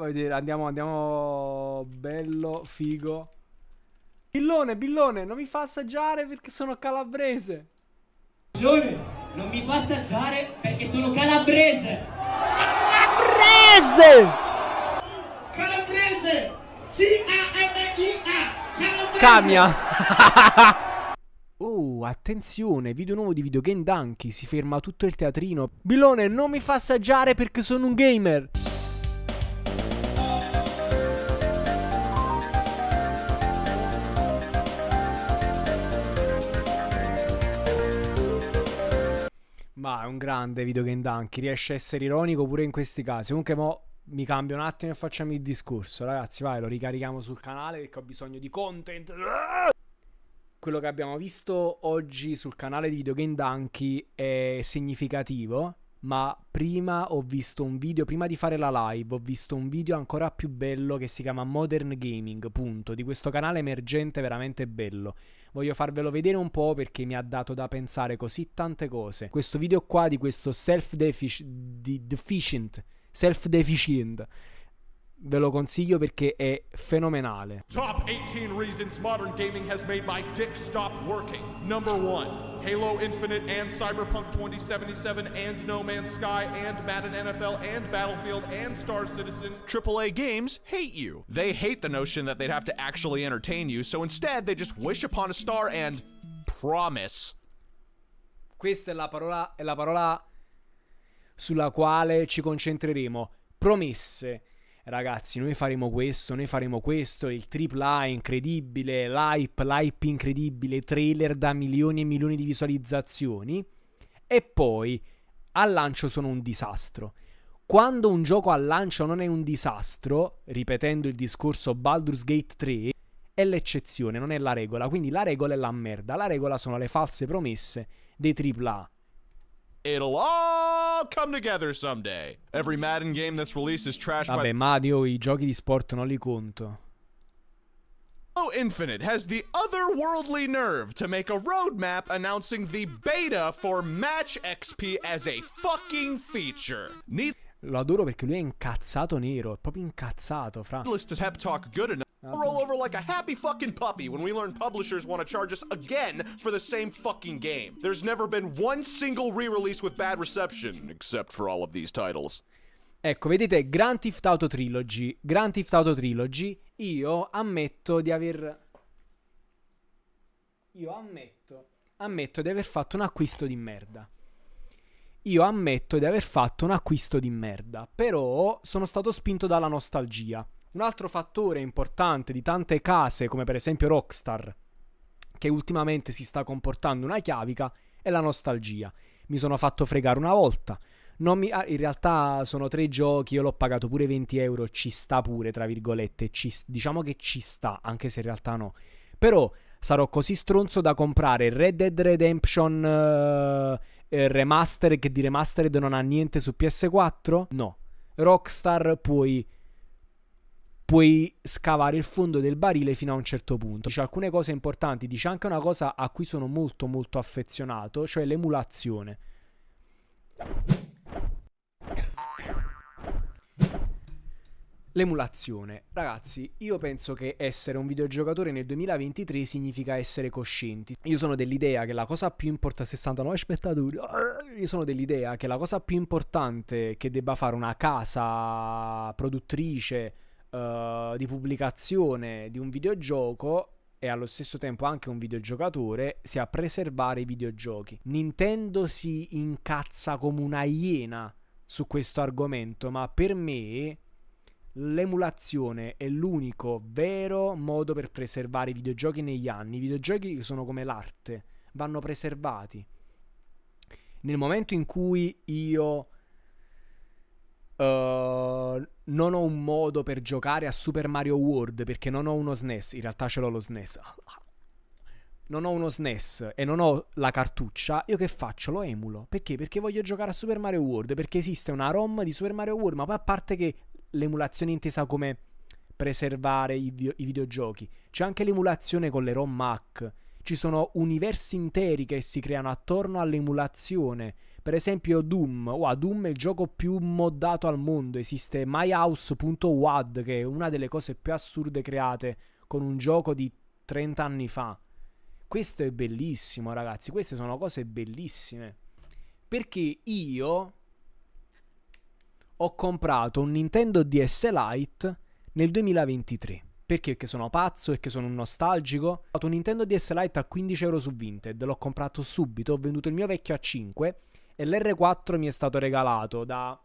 Voglio dire, andiamo, andiamo bello, figo. Billone, Billone, non mi fa assaggiare perché sono calabrese. Billone, non mi fa assaggiare perché sono calabrese. Calabrese! Calabrese! C-A-M-I-A! Camia! Oh, uh, attenzione, video nuovo di Video Game Dunkey, si ferma tutto il teatrino. Billone, non mi fa assaggiare perché sono un gamer. Ma è un grande videogame Dunky, riesce a essere ironico pure in questi casi. Comunque mo mi cambio un attimo e facciamo il discorso. Ragazzi, vai, lo ricarichiamo sul canale perché ho bisogno di content. Quello che abbiamo visto oggi sul canale di Videogame Dunky è significativo ma prima ho visto un video, prima di fare la live, ho visto un video ancora più bello che si chiama Modern Gaming, punto, di questo canale emergente veramente bello. Voglio farvelo vedere un po' perché mi ha dato da pensare così tante cose. Questo video qua di questo self-deficient, self-deficient, ve lo consiglio perché è fenomenale. Top 18 reasons modern gaming has made my dick stop working. Number 1. Halo Infinite and Cyberpunk 2077 and No Man's Sky and Madden NFL and Battlefield and Star Citizen. AAA games hate you. They hate the notion that they'd have to actually entertain you, so instead they just wish upon a star and promise. Questa è la parola, è la parola sulla quale ci concentreremo. Promesse. ragazzi, noi faremo questo, noi faremo questo, il AAA è incredibile, l'hype, l'hype incredibile, trailer da milioni e milioni di visualizzazioni e poi al lancio sono un disastro. Quando un gioco al lancio non è un disastro, ripetendo il discorso Baldur's Gate 3, è l'eccezione, non è la regola. Quindi la regola è la merda, la regola sono le false promesse dei AAA. It'll all come together someday. Every Madden game that's released is trash Vabbè, ma io i giochi di sport non li conto. Halo oh, Infinite has the otherworldly nerve to make a roadmap announcing the beta for Match XP as a fucking feature. Need Lo adoro perché lui è incazzato nero, è proprio incazzato, fra. pep talk good enough. roll over like a happy fucking puppy when we learn publishers want to charge us again for the same fucking game. There's never been one single re-release with bad reception, except for all of these titles. Ecco, vedete, Grand Theft Auto Trilogy. Grand Theft Auto Trilogy, io ammetto di aver... Io ammetto... Ammetto di aver fatto un acquisto di merda. Io ammetto di aver fatto un acquisto di merda, però sono stato spinto dalla nostalgia. Un altro fattore importante di tante case, come per esempio Rockstar, che ultimamente si sta comportando una chiavica, è la nostalgia. Mi sono fatto fregare una volta. Mi, ah, in realtà sono tre giochi, io l'ho pagato pure 20 euro, ci sta pure, tra virgolette, ci, diciamo che ci sta, anche se in realtà no. Però sarò così stronzo da comprare Red Dead Redemption eh, eh Remastered, che di Remastered non ha niente su PS4? No. Rockstar puoi puoi scavare il fondo del barile fino a un certo punto. Dice alcune cose importanti, dice anche una cosa a cui sono molto molto affezionato, cioè l'emulazione. L'emulazione. Ragazzi, io penso che essere un videogiocatore nel 2023 significa essere coscienti. Io sono dell'idea che la cosa più importante 69 spettatori. Io sono dell'idea che la cosa più importante che debba fare una casa produttrice eh, di pubblicazione di un videogioco e allo stesso tempo anche un videogiocatore sia preservare i videogiochi. Nintendo si incazza come una iena su questo argomento, ma per me l'emulazione è l'unico vero modo per preservare i videogiochi negli anni. I videogiochi sono come l'arte, vanno preservati. Nel momento in cui io Ehm, non ho un modo per giocare a Super Mario World perché non ho uno SNES. In realtà ce l'ho lo SNES. Non ho uno SNES e non ho la cartuccia. Io che faccio? Lo emulo. Perché? Perché voglio giocare a Super Mario World. Perché esiste una ROM di Super Mario World. Ma poi a parte che l'emulazione è intesa come preservare i, vi- i videogiochi, c'è anche l'emulazione con le ROM Mac. Ci sono universi interi che si creano attorno all'emulazione per esempio Doom, wow, Doom è il gioco più moddato al mondo, esiste myhouse.wad che è una delle cose più assurde create con un gioco di 30 anni fa. Questo è bellissimo ragazzi, queste sono cose bellissime. Perché io ho comprato un Nintendo DS Lite nel 2023. Perché? Perché sono pazzo e che sono un nostalgico. Ho fatto un Nintendo DS Lite a 15 euro su Vinted, l'ho comprato subito, ho venduto il mio vecchio a 5 e l'R4 mi è stato regalato da,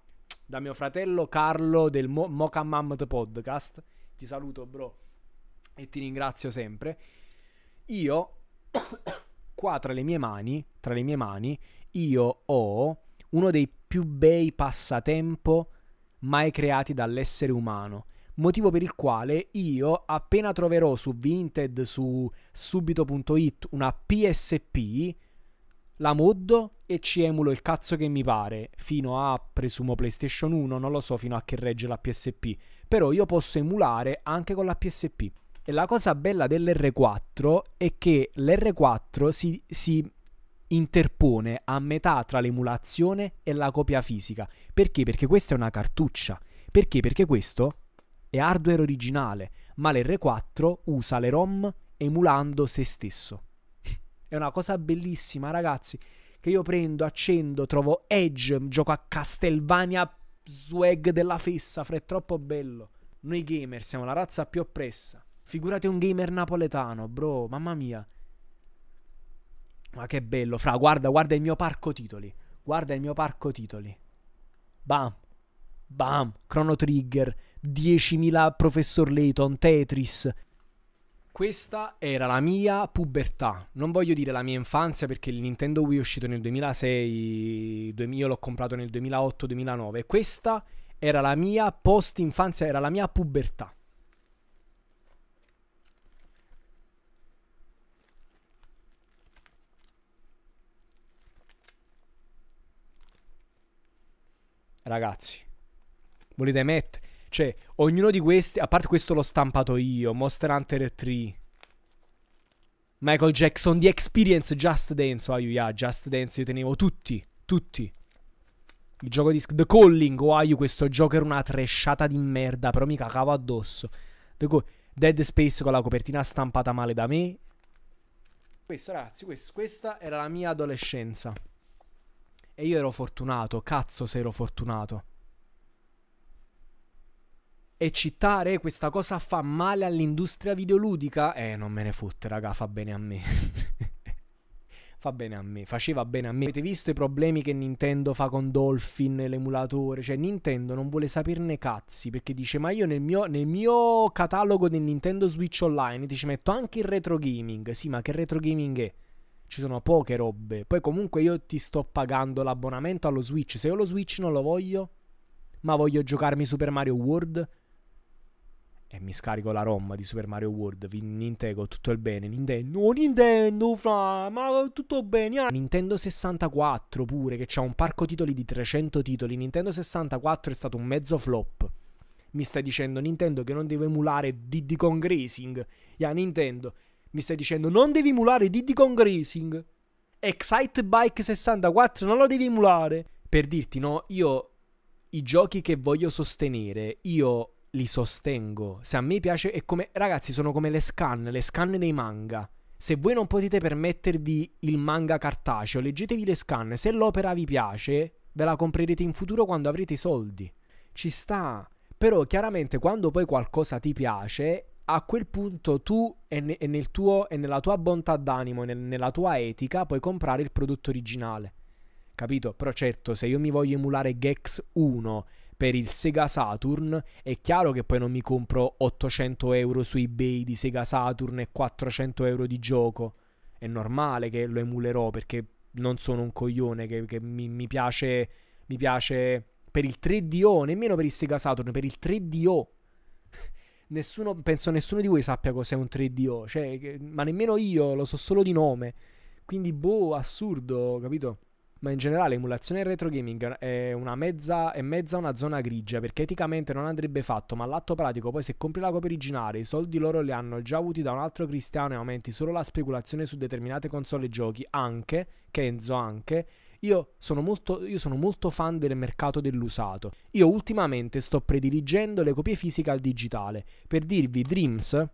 da mio fratello Carlo del Mo- Mocha Podcast. Ti saluto, bro, e ti ringrazio sempre. Io, qua tra le mie mani, tra le mie mani, io ho uno dei più bei passatempo mai creati dall'essere umano. Motivo per il quale io, appena troverò su Vinted, su subito.it, una PSP, la moddo e ci emulo il cazzo che mi pare, fino a presumo PlayStation 1, non lo so fino a che regge la PSP, però io posso emulare anche con la PSP. E la cosa bella dell'R4 è che l'R4 si, si interpone a metà tra l'emulazione e la copia fisica. Perché? Perché questa è una cartuccia. Perché? Perché questo è hardware originale, ma l'R4 usa le ROM emulando se stesso. È una cosa bellissima, ragazzi. Che io prendo, accendo, trovo Edge, gioco a Castelvania swag della fessa, fra è troppo bello. Noi gamer siamo la razza più oppressa. Figurate un gamer napoletano, bro, mamma mia. Ma che bello, fra, guarda, guarda il mio parco titoli. Guarda il mio parco titoli. Bam. Bam, Chrono Trigger, 10.000 Professor Layton, Tetris, questa era la mia pubertà, non voglio dire la mia infanzia perché il Nintendo Wii è uscito nel 2006, io l'ho comprato nel 2008-2009, questa era la mia post infanzia, era la mia pubertà. Ragazzi, volete mettere? Cioè, ognuno di questi, a parte questo l'ho stampato io, Monster Hunter 3. Michael Jackson, The Experience, Just Dance, oh, yeah, Just Dance, io tenevo tutti, tutti. Il gioco di The Calling, oh, you, questo gioco era una tresciata di merda, però mi cacavo addosso. Dead Space con la copertina stampata male da me. Questo, ragazzi, questo, questa era la mia adolescenza. E io ero fortunato, cazzo se ero fortunato. E citare questa cosa fa male all'industria videoludica? Eh, non me ne fotte, raga, fa bene a me. fa bene a me, faceva bene a me. Avete visto i problemi che Nintendo fa con Dolphin, l'emulatore? Cioè, Nintendo non vuole saperne cazzi perché dice: Ma io nel mio, nel mio catalogo di Nintendo Switch Online ti ci metto anche il retro gaming. Sì, ma che retro gaming è? Ci sono poche robe. Poi, comunque, io ti sto pagando l'abbonamento allo Switch. Se io lo Switch non lo voglio, ma voglio giocarmi Super Mario World e mi scarico la ROM di Super Mario World, Nintendo, tutto il bene, Nintendo, oh, Nintendo, fra, ma tutto bene, ah. Nintendo 64 pure, che ha un parco titoli di 300 titoli, Nintendo 64 è stato un mezzo flop, mi stai dicendo Nintendo che non devo emulare Diddy Kong Racing, ya yeah, Nintendo, mi stai dicendo non devi emulare Diddy Kong Racing, Excite Bike 64 non lo devi emulare, per dirti no, io i giochi che voglio sostenere, io li sostengo. Se a me piace, è come, ragazzi, sono come le scan, le scan dei manga. Se voi non potete permettervi il manga cartaceo, leggetevi le scan. Se l'opera vi piace, ve la comprerete in futuro quando avrete i soldi. Ci sta. Però chiaramente quando poi qualcosa ti piace, a quel punto tu e, nel nella tua bontà d'animo e nel nella tua etica puoi comprare il prodotto originale. Capito? Però certo, se io mi voglio emulare Gex 1 per il Sega Saturn, è chiaro che poi non mi compro 800 euro su eBay di Sega Saturn e 400 euro di gioco. È normale che lo emulerò perché non sono un coglione, che, che mi, mi, piace, mi piace per il 3DO, nemmeno per il Sega Saturn, per il 3DO. nessuno, penso nessuno di voi sappia cos'è un 3DO, cioè, ma nemmeno io, lo so solo di nome. Quindi, boh, assurdo, capito? ma in generale emulazione e retro gaming è, una mezza, è mezza una zona grigia perché eticamente non andrebbe fatto, ma l'atto pratico poi se compri la copia originale i soldi loro li hanno già avuti da un altro cristiano e aumenti solo la speculazione su determinate console e giochi, anche, Kenzo anche, io sono, molto, io sono, molto, fan del mercato dell'usato. Io ultimamente sto prediligendo le copie fisiche al digitale. Per dirvi, Dreams,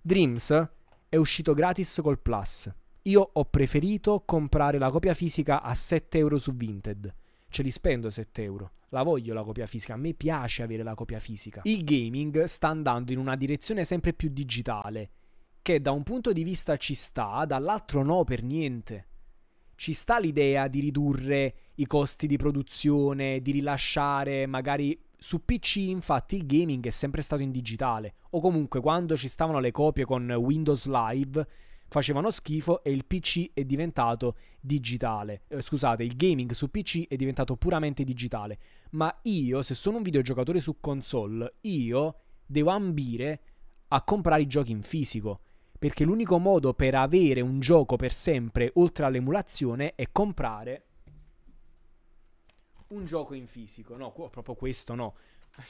Dreams è uscito gratis col Plus. Io ho preferito comprare la copia fisica a 7 euro su Vinted. Ce li spendo 7 euro. La voglio la copia fisica, a me piace avere la copia fisica. Il gaming sta andando in una direzione sempre più digitale, che da un punto di vista ci sta, dall'altro no per niente. Ci sta l'idea di ridurre i costi di produzione, di rilasciare magari su PC infatti il gaming è sempre stato in digitale o comunque quando ci stavano le copie con Windows Live facevano schifo e il PC è diventato digitale. Eh, scusate, il gaming su PC è diventato puramente digitale. Ma io, se sono un videogiocatore su console, io devo ambire a comprare i giochi in fisico. Perché l'unico modo per avere un gioco per sempre, oltre all'emulazione, è comprare un gioco in fisico. No, proprio questo no.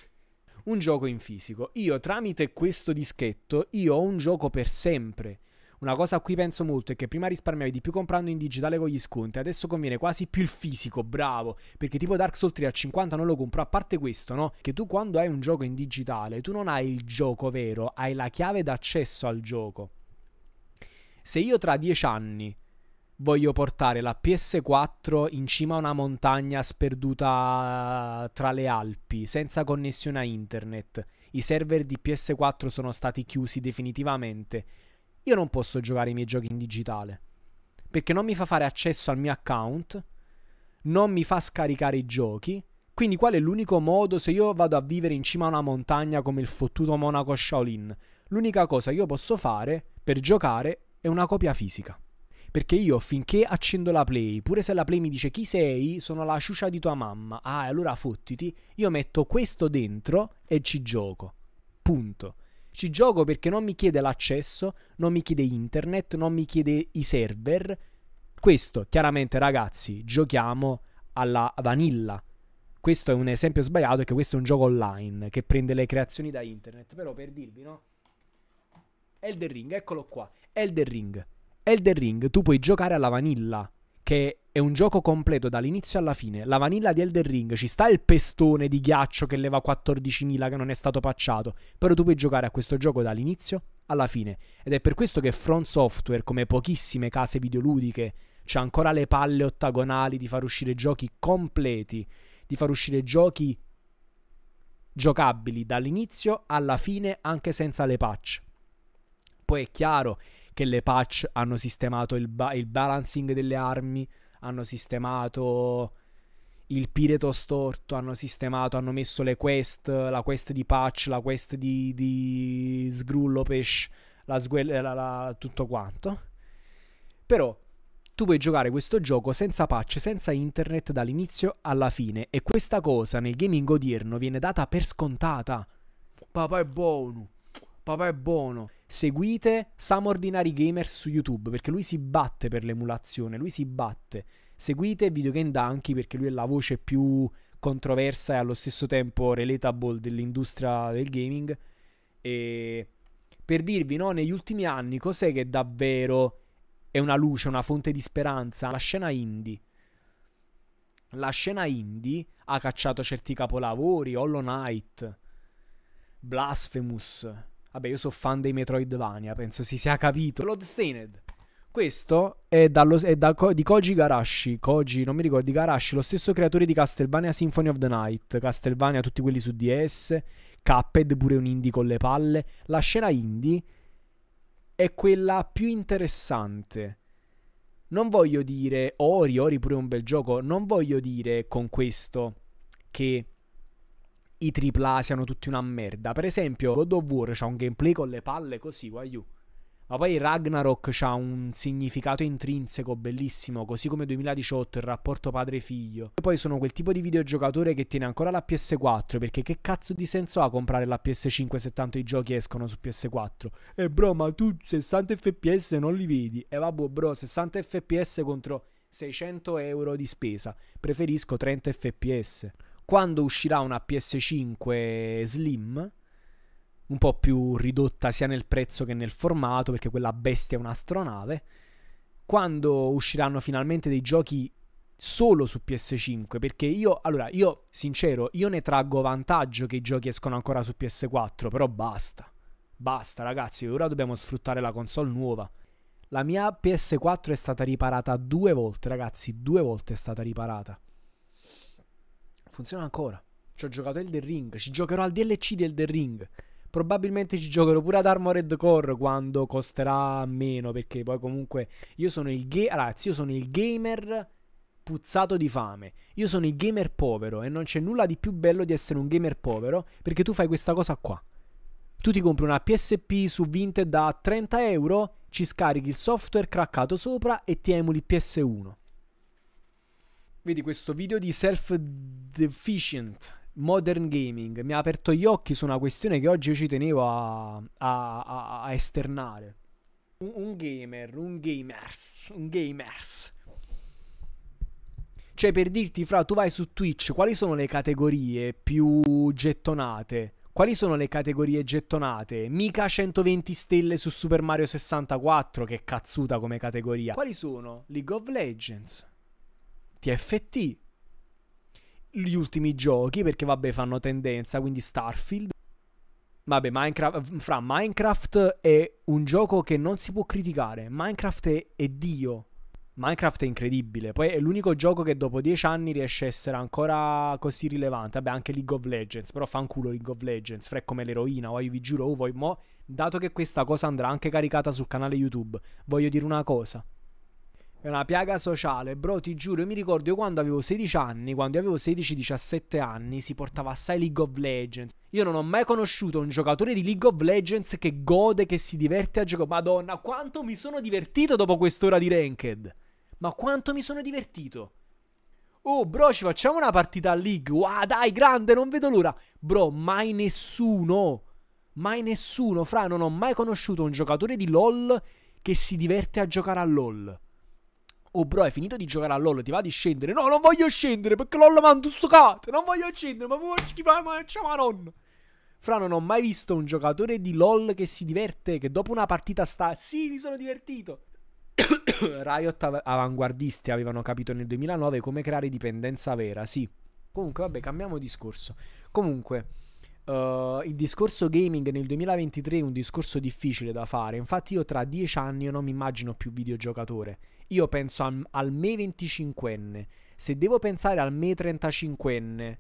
un gioco in fisico. Io tramite questo dischetto, io ho un gioco per sempre una cosa a cui penso molto è che prima risparmiavi di più comprando in digitale con gli sconti, adesso conviene quasi più il fisico, bravo, perché tipo Dark Souls 3 a 50 non lo compro, a parte questo, no? Che tu quando hai un gioco in digitale, tu non hai il gioco vero, hai la chiave d'accesso al gioco. Se io tra dieci anni voglio portare la PS4 in cima a una montagna sperduta tra le Alpi, senza connessione a internet. I server di PS4 sono stati chiusi definitivamente io non posso giocare i miei giochi in digitale. Perché non mi fa fare accesso al mio account, non mi fa scaricare i giochi. Quindi qual è l'unico modo se io vado a vivere in cima a una montagna come il fottuto monaco Shaolin? L'unica cosa che io posso fare per giocare è una copia fisica. Perché io finché accendo la play, pure se la play mi dice chi sei, sono la ciuccia di tua mamma. Ah, allora fottiti, io metto questo dentro e ci gioco. Punto. Ci gioco perché non mi chiede l'accesso, non mi chiede internet, non mi chiede i server. Questo, chiaramente ragazzi, giochiamo alla vanilla. Questo è un esempio sbagliato perché questo è un gioco online che prende le creazioni da internet. Però per dirvi, no? Elder Ring, eccolo qua. Elder Ring. Elder Ring, tu puoi giocare alla vanilla che è un gioco completo dall'inizio alla fine. La vanilla di Elder Ring ci sta il pestone di ghiaccio che leva 14.000 che non è stato pacciato, però tu puoi giocare a questo gioco dall'inizio alla fine. Ed è per questo che Front Software, come pochissime case videoludiche, c'ha ancora le palle ottagonali di far uscire giochi completi, di far uscire giochi giocabili dall'inizio alla fine anche senza le patch. Poi è chiaro perché le patch hanno sistemato il, ba- il balancing delle armi, hanno sistemato il pireto storto, hanno sistemato, hanno messo le quest, la quest di patch, la quest di, di Sgrullopesh, la, sgue- la, la, tutto quanto. Però tu puoi giocare questo gioco senza patch, senza internet dall'inizio alla fine e questa cosa nel gaming odierno viene data per scontata. Papà è buono papà è buono. Seguite Sam Ordinary Gamers su YouTube perché lui si batte per l'emulazione, lui si batte. Seguite Videogame Game Dunky perché lui è la voce più controversa e allo stesso tempo relatable dell'industria del gaming. E per dirvi, no, negli ultimi anni cos'è che davvero è una luce, una fonte di speranza? La scena indie. La scena indie ha cacciato certi capolavori, Hollow Knight, Blasphemous, Vabbè, io sono fan dei Metroidvania, penso si sia capito. Bloodstained. Questo è, dallo, è da, di Koji Garashi. Koji, non mi ricordo, di Garashi, lo stesso creatore di Castlevania Symphony of the Night. Castlevania, tutti quelli su DS. Cuphead, pure un indie con le palle. La scena indie è quella più interessante. Non voglio dire Ori, Ori pure un bel gioco. Non voglio dire con questo che i tripla siano tutti una merda. Per esempio, God of War c'ha un gameplay con le palle così, guaiù. Ma poi Ragnarok c'ha un significato intrinseco bellissimo, così come 2018 il rapporto padre-figlio. E poi sono quel tipo di videogiocatore che tiene ancora la PS4, perché che cazzo di senso ha comprare la PS5 se tanto i giochi escono su PS4? E eh bro, ma tu 60 fps non li vedi? E eh vabbè bro, 60 fps contro 600 euro di spesa. Preferisco 30 fps quando uscirà una PS5 Slim, un po' più ridotta sia nel prezzo che nel formato, perché quella bestia è un'astronave, quando usciranno finalmente dei giochi solo su PS5, perché io, allora, io, sincero, io ne traggo vantaggio che i giochi escono ancora su PS4, però basta. Basta, ragazzi, ora dobbiamo sfruttare la console nuova. La mia PS4 è stata riparata due volte, ragazzi, due volte è stata riparata funziona ancora. Ci ho giocato Elden Ring, ci giocherò al DLC del Elden Ring. Probabilmente ci giocherò pure ad Armored Core quando costerà meno, perché poi comunque io sono il ga- ragazzi, io sono il gamer puzzato di fame. Io sono il gamer povero e non c'è nulla di più bello di essere un gamer povero, perché tu fai questa cosa qua. Tu ti compri una PSP su Vinted da 30 euro, ci scarichi il software craccato sopra e ti emuli PS1. Vedi questo video di self-deficient modern gaming mi ha aperto gli occhi su una questione che oggi io ci tenevo a, a, a, a esternare. Un, un, gamer, un gamers, un gamers. Cioè per dirti fra, tu vai su Twitch, quali sono le categorie più gettonate? Quali sono le categorie gettonate? Mica 120 stelle su Super Mario 64, che cazzuta come categoria. Quali sono? League of Legends, TFT, gli ultimi giochi, perché vabbè fanno tendenza, quindi Starfield. Vabbè, Minecraft, fra Minecraft è un gioco che non si può criticare, Minecraft è, è Dio. Minecraft è incredibile, poi è l'unico gioco che dopo dieci anni riesce a essere ancora così rilevante. Vabbè, anche League of Legends, però fa un culo League of Legends, fra come l'eroina, Oh, io vi giuro, oh, voi mo, dato che questa cosa andrà anche caricata sul canale YouTube, voglio dire una cosa. È una piaga sociale, bro, ti giuro, io mi ricordo io quando avevo 16 anni, quando avevo 16-17 anni, si portava assai League of Legends. Io non ho mai conosciuto un giocatore di League of Legends che gode, che si diverte a giocare. Madonna, quanto mi sono divertito dopo quest'ora di Ranked. Ma quanto mi sono divertito. Oh, bro, ci facciamo una partita a League. Wow, dai, grande, non vedo l'ora. Bro, mai nessuno. Mai nessuno, fra, non ho mai conosciuto un giocatore di LOL che si diverte a giocare a LOL. Oh bro, hai finito di giocare a LOL, ti va di scendere? No, non voglio scendere perché LOL mi ha indussocato. Non voglio scendere, ma vuoi schifare, ma c'è non. Fra, non ho mai visto un giocatore di LOL che si diverte, che dopo una partita sta... Sì, mi sono divertito. Riot av- avanguardisti avevano capito nel 2009 come creare dipendenza vera, sì. Comunque, vabbè, cambiamo discorso. Comunque... Uh, il discorso gaming nel 2023 è un discorso difficile da fare, infatti io tra dieci anni non mi immagino più videogiocatore, io penso al, al me 25enne, se devo pensare al me 35enne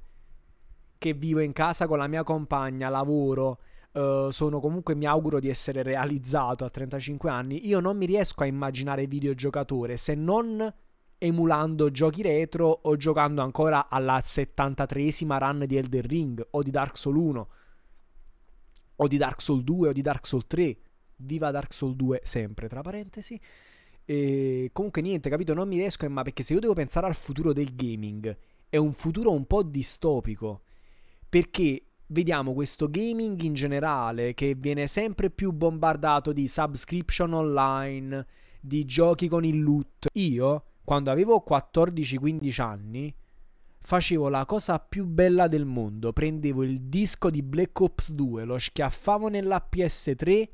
che vivo in casa con la mia compagna, lavoro, uh, sono comunque mi auguro di essere realizzato a 35 anni, io non mi riesco a immaginare videogiocatore se non emulando giochi retro o giocando ancora alla 73esima run di Elden Ring o di Dark Souls 1 o di Dark Souls 2 o di Dark Souls 3. Viva Dark Souls 2 sempre, tra parentesi. E comunque niente, capito? Non mi riesco, ma perché se io devo pensare al futuro del gaming, è un futuro un po' distopico. Perché vediamo questo gaming in generale che viene sempre più bombardato di subscription online, di giochi con il loot. Io quando avevo 14-15 anni, facevo la cosa più bella del mondo. Prendevo il disco di Black Ops 2, lo schiaffavo nella PS3,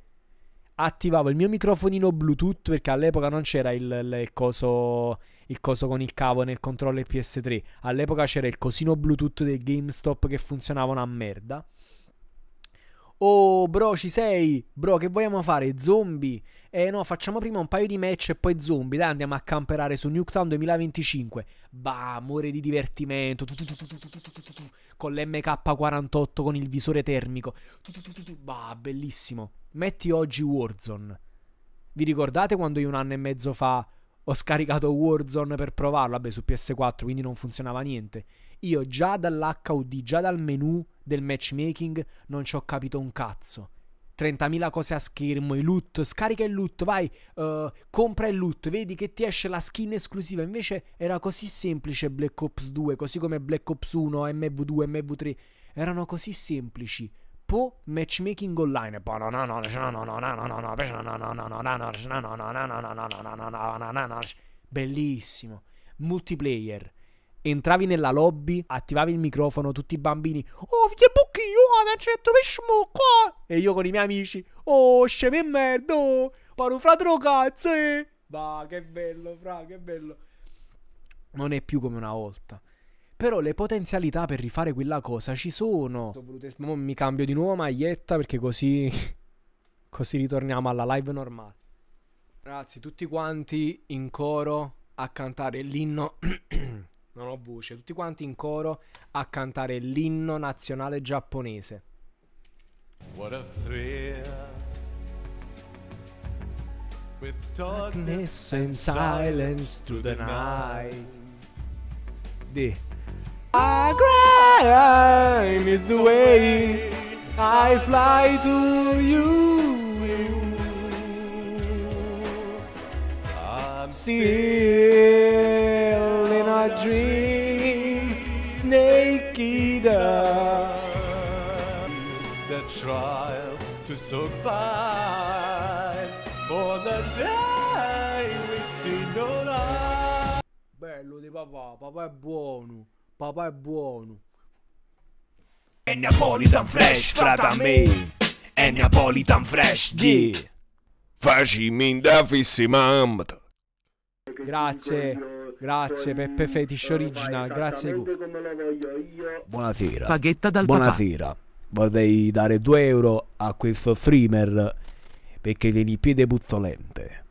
attivavo il mio microfonino Bluetooth perché all'epoca non c'era il, il, coso, il coso con il cavo nel controllo PS3. All'epoca c'era il cosino Bluetooth del GameStop che funzionava una merda. Oh, bro, ci sei? Bro, che vogliamo fare? Zombie? eh no, facciamo prima un paio di match e poi zombie, dai andiamo a camperare su Nuketown 2025. Bah, amore di divertimento, con l'MK48 con il visore termico. Bah, bellissimo. Metti oggi Warzone. Vi ricordate quando io un anno e mezzo fa ho scaricato Warzone per provarlo? Vabbè, su PS4, quindi non funzionava niente. Io già dall'HUD, già dal menu del matchmaking, non ci ho capito un cazzo. 30.000 cose a schermo, i loot, scarica il loot, vai, uh, compra il loot, vedi che ti esce la skin esclusiva. Invece era così semplice Black Ops 2, così come Black Ops 1, MV2, MV3, erano così semplici. Po matchmaking online. Po no no no no no no no no no no no no no no no Bellissimo. Multiplayer entravi nella lobby, attivavi il microfono, tutti i bambini, oh, che buchi, io accetto pesmo qua. E io con i miei amici, oh, scemi merda, oh, paro fratro cazzo, eh. Bah, che bello, fra, che bello. Non è più come una volta. Però le potenzialità per rifare quella cosa ci sono. mi cambio di nuovo maglietta perché così. così ritorniamo alla live normale. Ragazzi, tutti quanti in coro a cantare l'inno non ho voce, tutti quanti in coro a cantare l'inno nazionale giapponese. What a thrill. With darkness and silence through the night. Di I grind is the way I fly to you. I'm still snake naked The trial to survive for the day we see no light. Bello di papà, papà è buono, papà è buono. È Napolitan Fresh, frata me. È Napolitan Fresh di. Facimi in da fissi mamma. Grazie. Grazie Peppe Fetish Original, grazie. Buonasera. Paghetta dal Buonasera. Papà. Vorrei dare 2 euro a questo streamer perché tiene il piede puzzolente.